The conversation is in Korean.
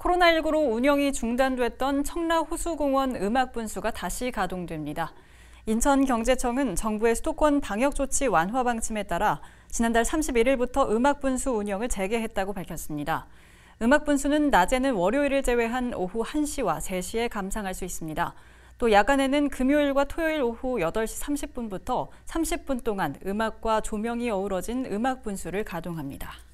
코로나19로 운영이 중단됐던 청라호수공원 음악분수가 다시 가동됩니다. 인천경제청은 정부의 수도권 방역조치 완화 방침에 따라 지난달 31일부터 음악분수 운영을 재개했다고 밝혔습니다. 음악분수는 낮에는 월요일을 제외한 오후 1시와 3시에 감상할 수 있습니다. 또 야간에는 금요일과 토요일 오후 8시 30분부터 30분 동안 음악과 조명이 어우러진 음악분수를 가동합니다.